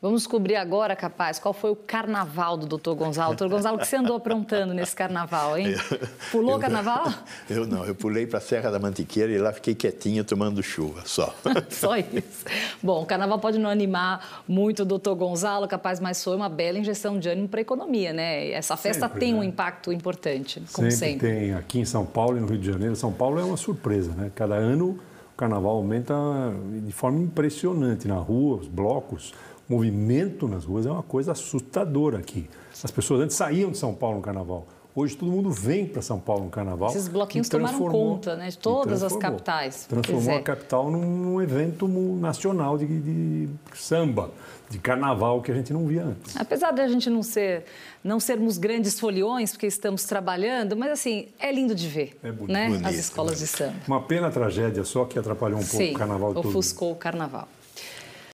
Vamos descobrir agora, capaz, qual foi o carnaval do doutor Gonzalo. Doutor Gonzalo, o que você andou aprontando nesse carnaval, hein? Pulou o carnaval? Eu não, eu pulei para a Serra da Mantiqueira e lá fiquei quietinha tomando chuva, só. só isso. Bom, o carnaval pode não animar muito o doutor Gonzalo, capaz, mas foi uma bela injeção de ânimo para a economia, né? Essa festa sempre, tem né? um impacto importante, como sempre, sempre. tem, aqui em São Paulo e no Rio de Janeiro. São Paulo é uma surpresa, né? Cada ano o carnaval aumenta de forma impressionante na rua, os blocos, movimento nas ruas é uma coisa assustadora aqui. As pessoas antes saíam de São Paulo no carnaval. Hoje todo mundo vem para São Paulo no carnaval. Esses bloquinhos tomaram conta né, de todas as capitais. Transformou a capital num, evento nacional de, de, samba, de carnaval que a gente não via antes. Apesar de a gente não ser, não sermos grandes foliões porque estamos trabalhando, mas assim é lindo de ver, é bonito, né? Bonito, as né? escolas né? de samba. Uma pena tragédia só que atrapalhou um pouco Sim, o carnaval. Ofuscou todo. o carnaval.